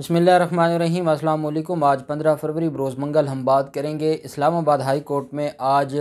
बसमिलीम अल्लाम आज पंद्रह फरवरी बरोज़ मंगल हम बात करेंगे इस्लामाबाद हाई कोर्ट में आज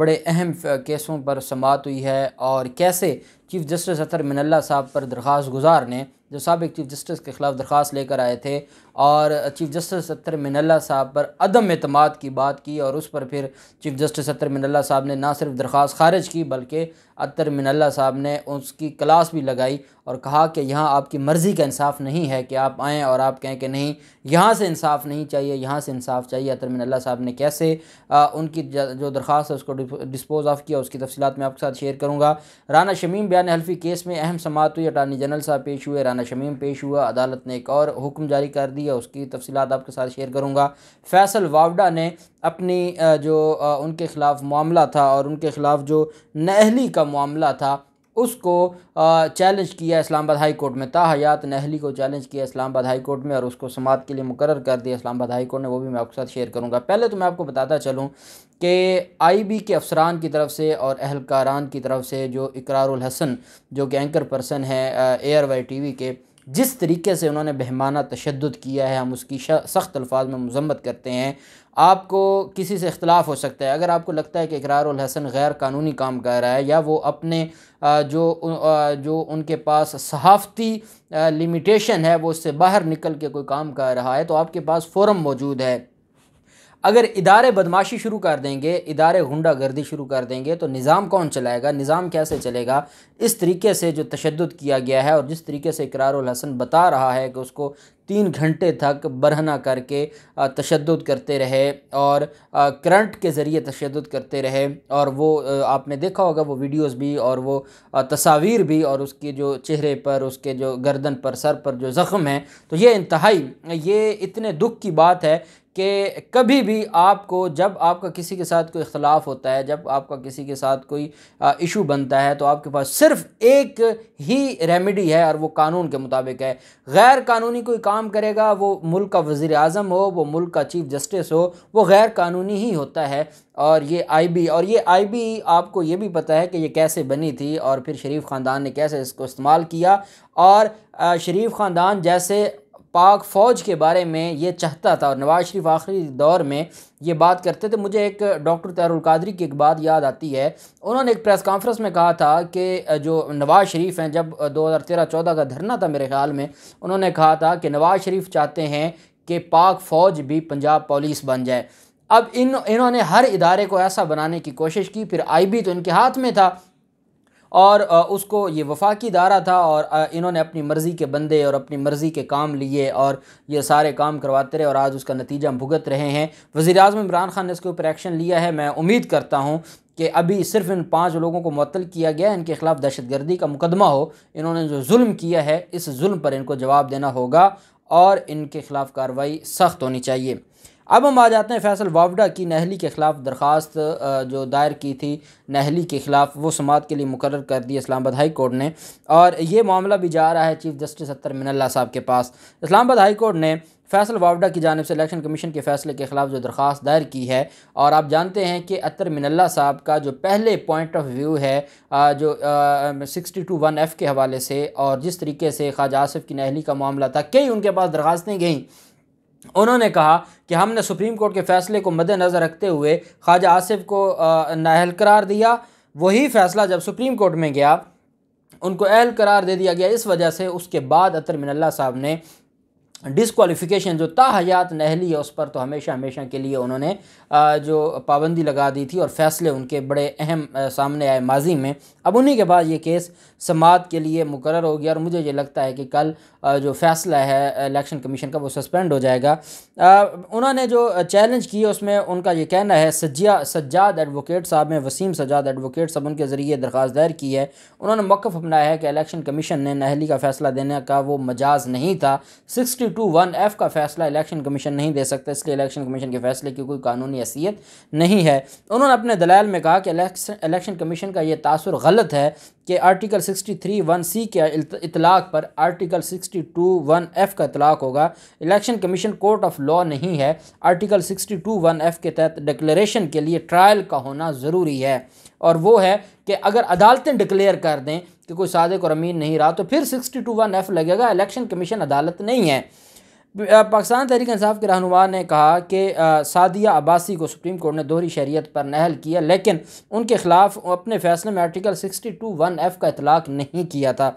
बड़े अहम केसों पर समात हुई है और कैसे चीफ़ जस्टिस अतर मिनल्ला साहब पर दरख्वास गुजार ने जो सबक चीफ़ जस्टिस के ख़िलाफ़ दरख्वास लेकर आए थे और चीफ़ जस्टिस अतर मिनल्ला साहब पर अदम अतमाद की बात की और उस पर फिर चीफ़ जस्टिस अतर मिनल्ला साहब ने ना सिर्फ दरख्वास्त खारिज की बल्कि अतर मिनल्ला साहब ने उसकी क्लास भी लगाई और कहा कि यहाँ आपकी मर्ज़ी का इंसाफ नहीं है कि आप आएँ और आप कहें कि नहीं यहाँ से इंसाफ नहीं चाहिए यहाँ से इंसाफ चाहिए अतर मिनल्ला साहब ने कैसे आ, उनकी जो दरख्वास्त है उसको डिस्पोज ऑफ किया उसकी तफसीत मैं आपके साथ शेयर करूँगा राना शमीम बयान हल्फी केस में अहम समात हुई अटारनी जनरल साहब पेश हुए राना शमीम पेश हुआ अदालत ने एक और हुक्म जारी कर दिया उसकी तफसीत आपके साथ शेयर करूँगा फैसल वावडा ने अपनी जो उनके ख़िलाफ़ मामला था और उनके ख़िलाफ़ जो नहली का मामला था उसको चैलेंज किया इस्लामाबाद हाई कोर्ट में हयात नहली को चैलेंज किया इस्लामाबाद हाई कोर्ट में और उसको समात के लिए मुकर कर दिया इस्लामाबाद हाई कोर्ट ने वो भी मैं आपके साथ शेयर करूँगा पहले तो मैं आपको बताता चलूँ कि आई बी के अफसरान की तरफ से और अहलकारान की तरफ से जो इकरार हसन जो कि anchor person A R Y T V के जिस तरीके से उन्होंने बहमाना तशद किया है हम उसकी सख्त अल्फाज में मजम्मत करते हैं आपको किसी से अख्तिलाफ़ हो सकता है अगर आपको लगता है कि इकरार हसन गैर कानूनी काम कर रहा है या वो अपने जो जो उनके पास सहाफ़ती लिमिटेशन है वो उससे बाहर निकल के कोई काम कर रहा है तो आपके पास फोरम मौजूद है अगर इदारे बदमाशी शुरू कर देंगे इदारे गुंडा गर्दी शुरू कर देंगे तो निज़ाम कौन चलाएगा निज़ाम कैसे चलेगा इस तरीके से जो तशद किया गया है और जिस तरीके से इकरार हसन बता रहा है कि उसको तीन घंटे तक बरहना करके तशद करते रहे और करंट के ज़रिए तशद करते रहे और वो आपने देखा होगा वो वीडियोस भी और वो तस्वीर भी और उसके जो चेहरे पर उसके जो गर्दन पर सर पर जो ज़ख़म है तो ये इंतहाई ये इतने दुख की बात है कि कभी भी आपको जब आपका किसी के साथ कोई इख्लाफ होता है जब आपका किसी के साथ कोई इशू बनता है तो आपके पास सिर्फ़ एक ही रेमेडी है और वो कानून के मुताबिक है गैर कानूनी कोई काम काम करेगा वो मुल्क का वज़ी अजम हो वो मुल्क का चीफ जस्टिस हो वो गैर कानूनी ही होता है और ये आईबी और ये आईबी आपको ये भी पता है कि ये कैसे बनी थी और फिर शरीफ ख़ानदान ने कैसे इसको इस्तेमाल किया और शरीफ ख़ानदान जैसे पाक फ़ौज के बारे में ये चाहता था और नवाज़ शरीफ आखिरी दौर में ये बात करते थे मुझे एक डॉक्टर तैरुल कादरी की एक बात याद आती है उन्होंने एक प्रेस कॉन्फ्रेंस में कहा था कि जो नवाज़ शरीफ हैं जब 2013-14 का धरना था मेरे ख्याल में उन्होंने कहा था कि नवाज़ शरीफ चाहते हैं कि पाक फ़ौज भी पंजाब पुलिस बन जाए अब इन इन्होंने हर इदारे को ऐसा बनाने की कोशिश की फिर आई भी तो इनके हाथ में था और उसको ये वफाकी दारा था और इन्होंने अपनी मर्ज़ी के बंदे और अपनी मर्ज़ी के काम लिए और ये सारे काम करवाते रहे और आज उसका नतीजा भुगत रहे हैं वज़ी अजम इमरान खान ने इसके ऊपर एक्शन लिया है मैं उम्मीद करता हूँ कि अभी सिर्फ इन पाँच लोगों को मअतल किया गया इनके ख़िलाफ़ दहशतगर्दी का मुकदमा हो इन्होंने जो म किया है इस जुल्म पर इनको जवाब देना होगा और इनके ख़िलाफ़ कार्रवाई सख्त होनी चाहिए अब हम आ जाते हैं फैसल वावडा की नहली के ख़िलाफ़ दरख्वास्त जो दायर की थी नहली के ख़िलाफ़ वो समात के लिए मुकर कर दी इस्लामाबाद हाई कोर्ट ने और ये मामला भी जा रहा है चीफ़ जस्टिस अत्तर मिनल्ला साहब के पास इस्लामाबाद हाई कोर्ट ने फैसल वावडा की जानब से इलेक्शन कमीशन के फैसले के ख़िलाफ़ जो दरख्वास्त दायर की है और आप जानते हैं कि अतर मिनल्ला साहब का जो पहले पॉइंट ऑफ व्यू है जो सिक्सटी टू वन एफ़ के हवाले से और जिस तरीके से ख्वाजा आसफ़ की नहली का मामला था कई उनके पास दरख्वास्तें गईं उन्होंने कहा कि हमने सुप्रीम कोर्ट के फैसले को मद्देनज़र रखते हुए ख्वाजा आसिफ को नाहल करार दिया वही फैसला जब सुप्रीम कोर्ट में गया उनको अहल करार दे दिया गया इस वजह से उसके बाद अतर मिनल्ला साहब ने डिसक्वालिफ़िकेशन जो ता हयात नहली है उस पर तो हमेशा हमेशा के लिए उन्होंने जो पाबंदी लगा दी थी और फैसले उनके बड़े अहम सामने आए माजी में अब उन्हीं के बाद ये केस समात के लिए मुकर हो गया और मुझे ये लगता है कि कल जो फैसला है इलेक्शन कमीशन का वो सस्पेंड हो जाएगा उन्होंने जो चैलेंज किया उसमें उनका ये कहना है सज्जा सज्जाद एडवोकेट साहब ने वसीम सज्जाद एडवोकेट साहब उनके ज़रिए दरख्वास्त दायर की है उन्होंने मौक़ अपनाया है कि इलेक्शन कमीशन ने नहली का फैसला देने का वो मजाज नहीं था sixty sixty two one F का फैसला इलेक्शन कमीशन नहीं दे सकता इसलिए इलेक्शन कमीशन के फैसले की कोई कानूनी हैसियत नहीं है उन्होंने अपने दलाल में कहा कि इलेक्शन कमीशन का यह तासर गलत है कि article sixty three one C के इतलाक़ पर article sixty two one F का इतलाक़ होगा election commission court of law नहीं है article sixty two one F के तहत डिक्लेरेशन के लिए ट्रायल का होना ज़रूरी है और वो है कि अगर अदालतें डिक्लेयर कर दें कि कोई सादक और अमीन नहीं रहा तो फिर सिक्सटी टू वन एफ लगेगा इलेक्शन कमीशन अदालत नहीं है पाकिस्तान तहरीक इंसाफ के रहनुमा ने कहा कि सादिया अब्बासी को सुप्रीम कोर्ट ने दोहरी शहरीत पर नहल किया लेकिन उनके खिलाफ अपने फैसले में article sixty two one F का इतलाक नहीं किया था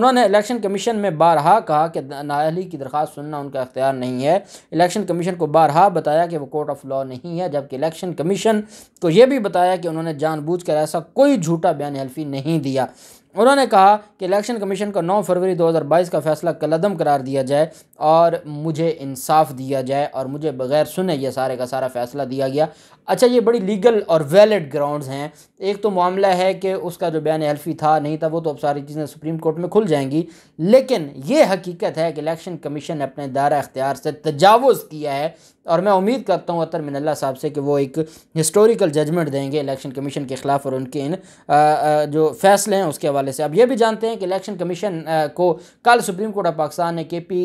उन्होंने इलेक्शन कमीशन में बारहा कहा कि नाहली की दरख्वास्त सुनना उनका अख्तियार नहीं है इलेक्शन कमीशन को बारहा बताया कि वो कोर्ट ऑफ लॉ नहीं है जबकि इलेक्शन कमीशन को यह भी बताया कि उन्होंने जानबूझ कर ऐसा कोई झूठा बयान हल्फी नहीं दिया उन्होंने कहा कि इलेक्शन कमीशन को 9 फरवरी 2022 का फैसला कलदम करार दिया जाए और मुझे इंसाफ दिया जाए और मुझे बगैर सुने ये सारे का सारा फैसला दिया गया अच्छा ये बड़ी लीगल और वैलिड ग्राउंड्स हैं एक तो मामला है कि उसका जो बयान हल्फी था नहीं था वो तो अब सारी चीज़ें सुप्रीम कोर्ट में खुल जाएंगी लेकिन ये हकीकत है कि इलेक्शन कमीशन ने अपने दायरा अख्तियार से तजावज़ किया है और मैं उम्मीद करता हूँ अतर मिनल्ला साहब से कि वो एक हिस्टोरिकल जजमेंट देंगे इलेक्शन कमीशन के ख़िलाफ़ और उनके इन जो फैसले हैं उसके हवाले से अब यह भी जानते हैं कि इलेक्शन कमीशन को कल सुप्रीम कोर्ट ऑफ पाकिस्तान ने के पी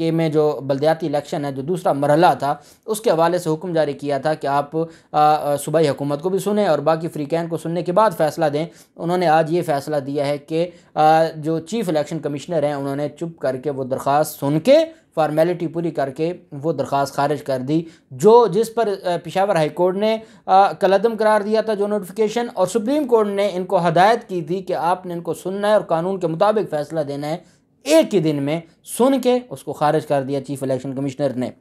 के में जो बलदयाती इलेक्शन है जो दूसरा मरहला था उसके हवाले से हुक्म जारी किया था कि आप सूबाई हुकूमत को भी सुने और बाकी फ्रीकैन को सुनने के बाद फ़ैसला दें उन्होंने आज ये फ़ैसला दिया है कि जो चीफ़ इलेक्शन कमिश्नर हैं उन्होंने चुप करके वो दरख्वास्त सुन के फार्मेलिटी पूरी करके वो दरख्वास्त खारिज कर दी जो जिस पर पिशावर हाई कोर्ट ने कलदम करार दिया था जो नोटिफिकेशन और सुप्रीम कोर्ट ने इनको हदायत की थी कि आपने इनको सुनना है और कानून के मुताबिक फ़ैसला देना है एक ही दिन में सुन के उसको खारिज कर दिया चीफ इलेक्शन कमिश्नर ने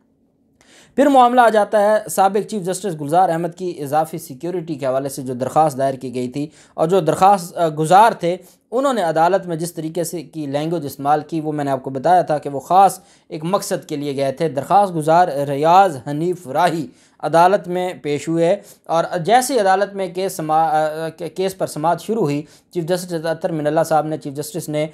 फिर मामला आ जाता है सबक चीफ जस्टिस गुलजार अहमद की इजाफी सिक्योरिटी के हवाले से जो दरख्वास्त दायर की गई थी और जो दरख्वास्त गुजार थे उन्होंने अदालत में जिस तरीके से की लैंग्वेज इस्तेमाल की वो मैंने आपको बताया था कि वो ख़ास एक मकसद के लिए गए थे दरख्वास्त गुजार रियाज हनीफ राही अदालत में पेश हुए और जैसे ही अदालत में केस समा केस पर समात शुरू हुई चीफ जस्टिस अतर मिनल्ला साहब ने चीफ जस्टिस ने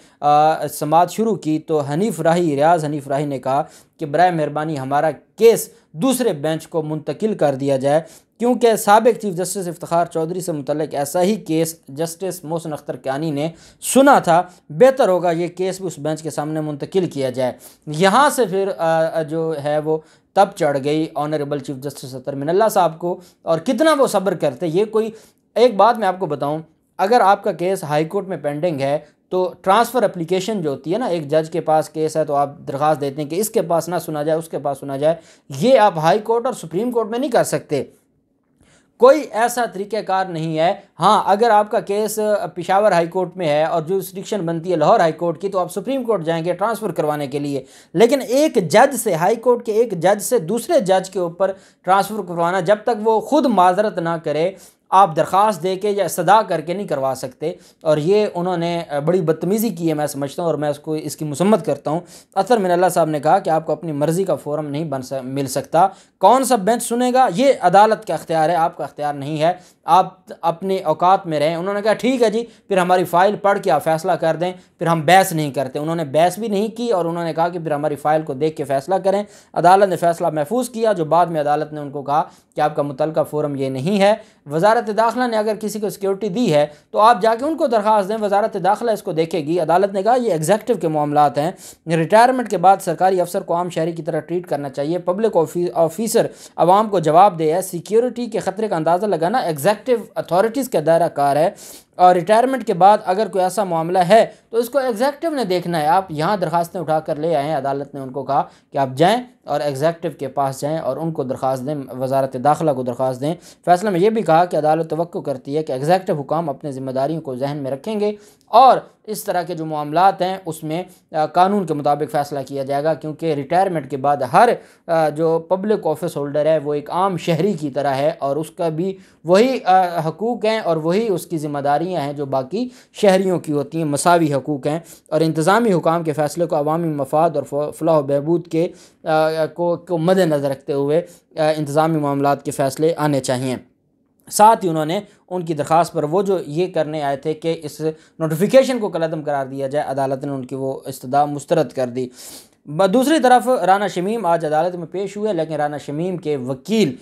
समात शुरू की तो हनीफ राही रियाज हनीफ राही ने कहा कि बर मेहरबानी हमारा केस दूसरे बेंच को मुंतकिल कर दिया जाए क्योंकि सबक चीफ जस्टिस इफ्तार चौधरी से मुतलक ऐसा ही केस जस्टिस मोहसन अख्तर क्यानी ने सुना था बेहतर होगा ये केस भी उस बेंच के सामने मुंतकिल किया जाए यहाँ से फिर जो है वो तब चढ़ गई ऑनरेबल चीफ जस्टिस सत्तर मिनल्ला साहब को और कितना वो सब्र करते ये कोई एक बात मैं आपको बताऊं अगर आपका केस हाई कोर्ट में पेंडिंग है तो ट्रांसफ़र एप्लीकेशन जो होती है ना एक जज के पास केस है तो आप दरख्वास्त देते हैं कि इसके पास ना सुना जाए उसके पास सुना जाए ये आप हाई कोर्ट और सुप्रीम कोर्ट में नहीं कर सकते कोई ऐसा तरीक़ेकार नहीं है हाँ अगर आपका केस पिशावर हाई कोर्ट में है और जो रिस्ट्रिक्शन बनती है लाहौर हाई कोर्ट की तो आप सुप्रीम कोर्ट जाएंगे ट्रांसफ़र करवाने के लिए लेकिन एक जज से हाई कोर्ट के एक जज से दूसरे जज के ऊपर ट्रांसफ़र करवाना जब तक वो खुद माजरत ना करे आप दरख्वास्त दे के या सदा करके नहीं करवा सकते और ये उन्होंने बड़ी बदतमीज़ी की है मैं समझता हूँ और मैं उसको इसकी मसम्मत करता हूँ असर मिन साहब ने कहा कि आपको अपनी मर्ज़ी का फोरम नहीं बन सक, मिल सकता कौन सा बेंच सुनेगा ये अदालत का अख्तियार है आपका अख्तियार नहीं है आप अपने अवकात में रहें उन्होंने कहा ठीक है जी फिर हमारी फ़ाइल पढ़ के आप फैसला कर दें फिर हम बहस नहीं करते उन्होंने बहस भी नहीं की और उन्होंने कहा कि फिर हमारी फ़ाइल को देख के फ़ैसला करें अदालत ने फैसला महफूज किया जो बाद में अदालत ने उनको कहा कि आपका मुतल फ़ोरम ये नहीं है वजार वजारत दाखिला ने अगर किसी को सिक्योरिटी दी है तो आप जाके उनको दरख्वास्त दें वजारत दाखिला इसको देखेगी अदालत ने कहा ये एग्जेक्टिव के मामला हैं रिटायरमेंट के बाद सरकारी अफसर को आम शहरी की तरह ट्रीट करना चाहिए पब्लिक ऑफिसर आवाम को जवाब दे है सिक्योरिटी के ख़तरे का अंदाज़ा लगाना एग्जेक्टिव अथॉरिटीज़ का दायरा कार है और रिटायरमेंट के बाद अगर कोई ऐसा मामला है तो इसको एग्जैक्टिव ने देखना है आप यहाँ दरखास्तें उठा कर ले आएँ अदालत ने उनको कहा कि आप जाएँ और एग्जैक्टिव के पास जाएँ और उनको दरख्वास्त दें वजारत दाखिला को दरख्वास्त दें फैसले में यह भी कहा कि अदालत तो करती है कि एग्जैक्टिव हुकाम अपने जिम्मेदारियों को जहन में रखेंगे और इस तरह के जो मामलात हैं उसमें कानून के मुताबिक फ़ैसला किया जाएगा क्योंकि रिटायरमेंट के बाद हर जो पब्लिक ऑफिस होल्डर है वो एक आम शहरी की तरह है और उसका भी वही हकूक़ हैं और वही उसकी ज़िम्मेदारियाँ हैं जो बाकी शहरीों की होती हैं मसावी हकूक़ हैं और इंतज़ामी हुकाम के फ़ैसले को अवामी मफाद और फलाह बहबूद के को, को मद्दनज़र रखते हुए इंतज़ामी मामला के फ़ैसले आने चाहिए साथ ही उन्होंने उनकी दरख्वास्त पर वो जो ये करने आए थे कि इस नोटिफिकेशन को कलदम करार दिया जाए अदालत ने उनकी वो इस्तदा मुस्तरद कर दी दूसरी तरफ राना शमीम आज अदालत में पेश हुए लेकिन राना शमीम के वकील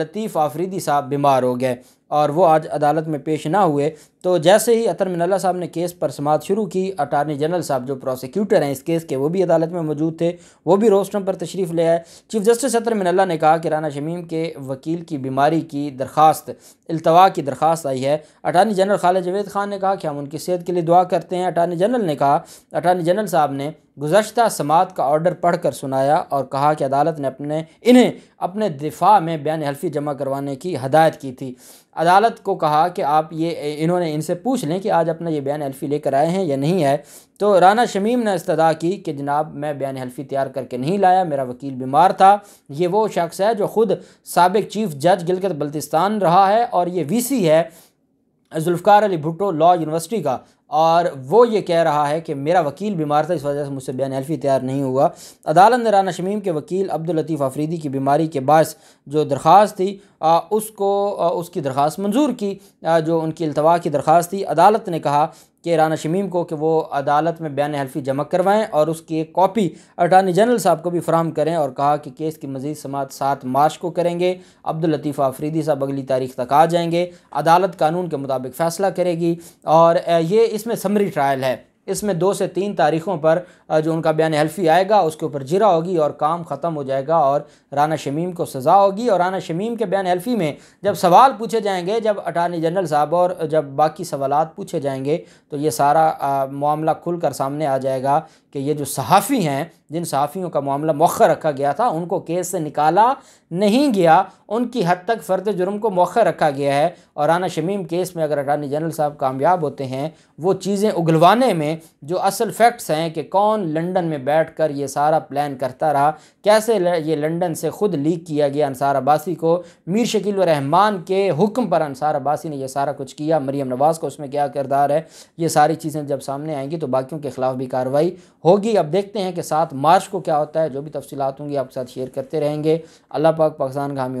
लतीफ़ आफरीदी साहब बीमार हो गए और वो आज अदालत में पेश ना हुए तो जैसे ही अतर मिनला साहब ने केस पर समात शुरू की अटारनी जनरल साहब जो प्रोसिक्यूटर हैं इस केस के वो भी अदालत में मौजूद थे वो भी रोस्टम पर तशरीफ़ ले आए चीफ जस्टिस अतर मिनला ने कहा कि राना शमीम के वकील की बीमारी की दरख्वास्त अल्तवा की दरख्वास्त आई है अटारनी जनरल खालिद जवेद खान ने कहा कि हम उनकी सेहत के लिए दुआ करते हैं अटारनी जनरल ने कहा अटारनी जनरल साहब ने गुजशत समात का ऑर्डर पढ़ कर सुनाया और कहा कि अदालत ने अपने इन्हें अपने दिफा में बयान हल्फी जमा करवाने की हदायत की थी अदालत को कहा कि आप ये इन्होंने इनसे पूछ लें कि आज अपना ये बयान हल्फी लेकर आए हैं या नहीं है तो राना शमीम ने इस्तः की कि जनाब मैं बयान हल्फी तैयार करके नहीं लाया मेरा वकील बीमार था ये वो शख्स है जो ख़ुद सबक चीफ़ जज गिलगत बल्तिस्तान रहा है और ये वी सी है जुल्फ़ार अली भुट्टो लॉ यूनिवर्सिटी का और वो ये कह रहा है कि मेरा वकील बीमार था इस वजह से मुझसे बयान हल्फी तैयार नहीं हुआ अदालत ने राना शमीम के वकील अब्दुल लतीफ़ आफरीदी की बीमारी के बायस जो दरख्वास थी आ, उसको आ, उसकी दरख्वास मंजूर की आ, जो उनकी अल्तवा की दरख्वास थी अदालत ने कहा के राना शमीम को कि वो अदालत में बयान हल्फी जमा करवाएँ और उसकी एक कापी अटारनी जनरल साहब को भी फ्राहम करें और कहा कि केस की मजीद समात सात मार्च को करेंगे अब्दुल लतीफ़ आफरीदी साहब अगली तारीख तक आ जाएंगे अदालत कानून के मुताबिक फ़ैसला करेगी और ये इसमें समरी ट्रायल है इसमें दो से तीन तारीख़ों पर जो उनका बयान हल्फी आएगा उसके ऊपर जिरा होगी और काम ख़त्म हो जाएगा और राना शमीम को सज़ा होगी और राना शमीम के बयान हल्फी में जब सवाल पूछे जाएंगे जब अटारनी जनरल साहब और जब बाकी सवाल पूछे जाएंगे तो ये सारा मामला खुल कर सामने आ जाएगा कि ये जो सहाफ़ी हैं जिन सहाफ़ियों का मामला मौखर रखा गया था उनको केस से निकाला नहीं गया उनकी हद तक फ़र्द जुर्म को मौखर रखा गया है और राना शमीम केस में अगर अटारनी जनरल साहब कामयाब होते हैं वो चीज़ें उगलवाने में जो असल फैक्ट्स हैं कि कौन लंडन में बैठ कर ये सारा प्लान करता रहा कैसे ये लंडन से ख़ुद लीक किया गया अनसार अब्बासी को मीर शकील रहमान के हुक्म पर अनसार अब्बासी ने यह सारा कुछ किया मरीम नवाज़ का उसमें क्या किरदार है ये सारी चीज़ें जब सामने आएँगी तो बाकियों के ख़िलाफ़ भी कार्रवाई होगी अब देखते हैं कि सात मार्च को क्या होता है जो भी तफसीत होंगी आपके साथ शेयर करते रहेंगे अल्लाह पाक पाकिस्तान का हामी